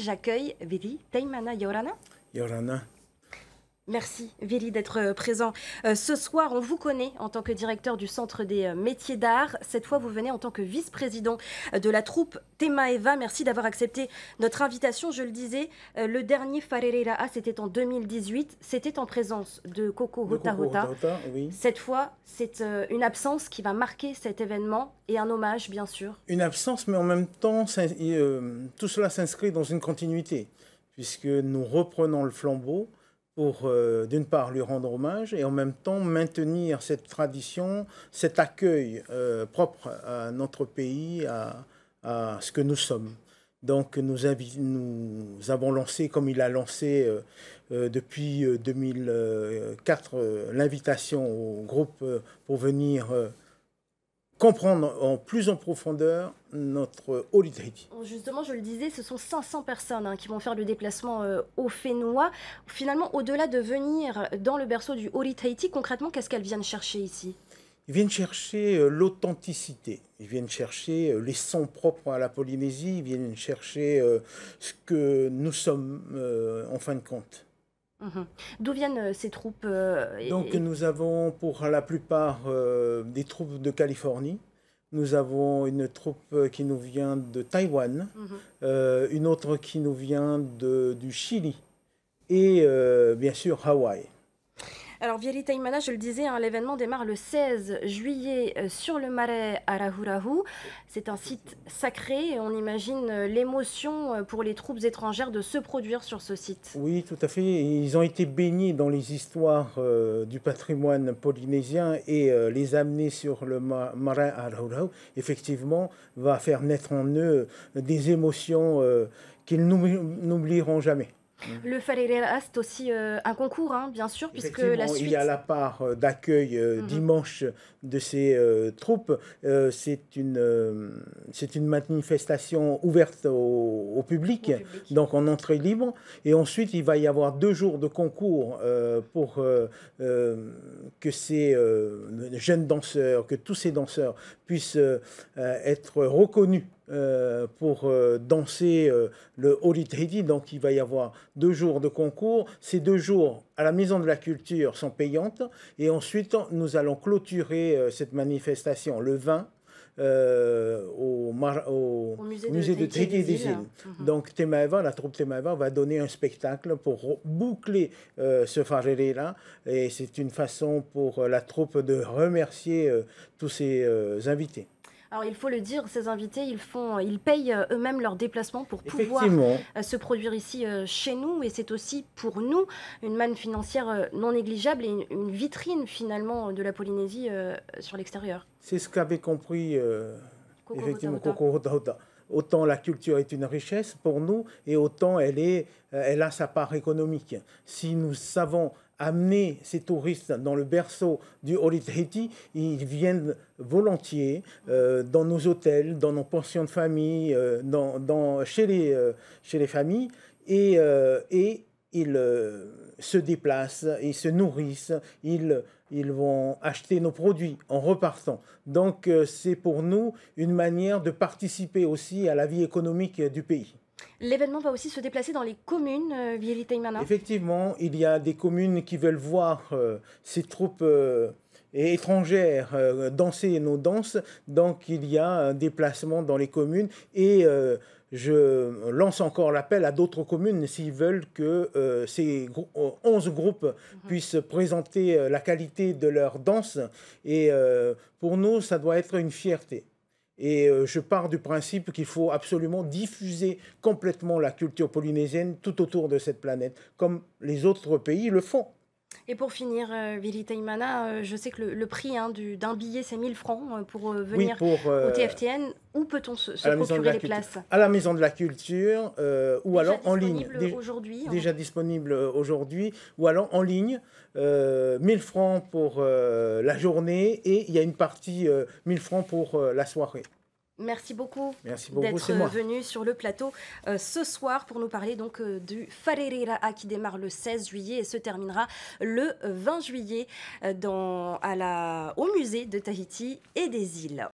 j'accueille Vidi Taimana Yorana. Yorana. Merci Vili d'être euh, présent. Euh, ce soir, on vous connaît en tant que directeur du Centre des euh, métiers d'art. Cette fois, vous venez en tant que vice-président de la troupe Tema Merci d'avoir accepté notre invitation. Je le disais, le dernier Farereira, c'était en 2018. C'était en présence de Coco Rotarota. Cette fois, c'est une absence qui va marquer cet événement et un hommage, bien sûr. Une absence, mais en même temps, tout cela s'inscrit dans une continuité, puisque nous reprenons le flambeau pour, euh, d'une part, lui rendre hommage et en même temps maintenir cette tradition, cet accueil euh, propre à notre pays, à, ce que nous sommes. Donc nous, nous avons lancé, comme il a lancé euh, depuis 2004, l'invitation au groupe pour venir comprendre en plus en profondeur notre haut Tahiti. Justement, je le disais, ce sont 500 personnes hein, qui vont faire le déplacement euh, au Fénois. Finalement, au-delà de venir dans le berceau du Holy Tahiti, concrètement, qu'est-ce qu'elles viennent chercher ici Ils viennent chercher euh, l'authenticité, ils viennent chercher euh, les sons propres à la Polynésie, ils viennent chercher ce que nous sommes en fin de compte. Mhm. D'où viennent euh, ces troupes euh, Donc nous avons pour la plupart euh, des troupes de Californie. Nous avons une troupe qui nous vient de Taïwan, mhm. une autre qui nous vient de, du Chili et bien sûr Hawaï. Alors, Vieri Imana, je le disais, hein, l'événement démarre le 16 juillet euh, sur le marais à Rahurahu. C'est un site sacré et on imagine euh, l'émotion euh, pour les troupes étrangères de se produire sur ce site. Oui, tout à fait. Ils ont été baignés dans les histoires du patrimoine polynésien et les amener sur le marais à Rahurahu, effectivement, va faire naître en eux des émotions qu'ils n'oublieront jamais. Mm. Le Ferreira c'est aussi euh, un concours, hein, bien sûr, puisque la suite... Il y a la part euh, d'accueil euh, mm-hmm. dimanche de ces troupes. c'est une, c'est une manifestation ouverte au, public, au, public, donc en entrée libre. Et ensuite, il va y avoir deux jours de concours pour que ces jeunes danseurs, que tous ces danseurs puissent être reconnus euh, pour euh, danser euh, le le Tridi, Donc, il va y avoir deux jours de concours. Ces deux jours à la Maison de la Culture sont payantes. Et ensuite, nous allons clôturer cette manifestation le 20 au, musée, de tridi des mhm. Donc la troupe Temaeva va donner un spectacle pour boucler ce fareré là Et c'est une façon pour la troupe de remercier tous ses invités. Alors il faut le dire, ces invités, ils, font, ils payent euh, eux-mêmes leurs déplacements pour pouvoir euh, se produire ici euh, chez nous. Et c'est aussi pour nous une manne financière non négligeable et une, vitrine finalement de la Polynésie sur l'extérieur. C'est ce qu'avait compris effectivement Coco Rota. autant la culture est une richesse pour nous et autant elle, est, elle a sa part économique. Si nous savons amener ces touristes dans le berceau du Treaty, ils viennent volontiers euh, dans nos hôtels, dans nos pensions de famille, euh, dans, chez, les, euh, chez les familles, et, ils se déplacent, ils se nourrissent, ils, ils vont acheter nos produits en repartant. Donc c'est pour nous une manière de participer aussi à la vie économique du pays. L'événement va aussi se déplacer dans les communes, euh, Effectivement, il y a des communes qui veulent voir euh, ces troupes euh, étrangères euh, danser nos danses. Donc il y a un déplacement dans les communes et je lance encore l'appel à d'autres communes s'ils veulent que ces 11 groupes mhm. puissent présenter la qualité de leur danse. Et pour nous, ça doit être une fierté. Et euh, je pars du principe qu'il faut absolument diffuser complètement la culture polynésienne tout autour de cette planète, comme les autres pays le font. Et pour finir, Vili euh, Taïmana, euh, je sais que le, prix hein, d'un billet, c'est 1000 francs euh, pour venir au TFTN. Où peut-on se, procurer les places À la Maison de la Culture, ou alors en ligne. Hein. Déjà disponible aujourd'hui, ou alors en ligne. 1000 francs pour la journée et il y a une partie 1000 francs pour la soirée. Merci beaucoup, d'être venu sur le plateau euh, ce soir pour nous parler donc euh, du Farereira'a qui démarre le 16 juillet et se terminera le 20 juillet euh, à la, au musée de Tahiti et des îles.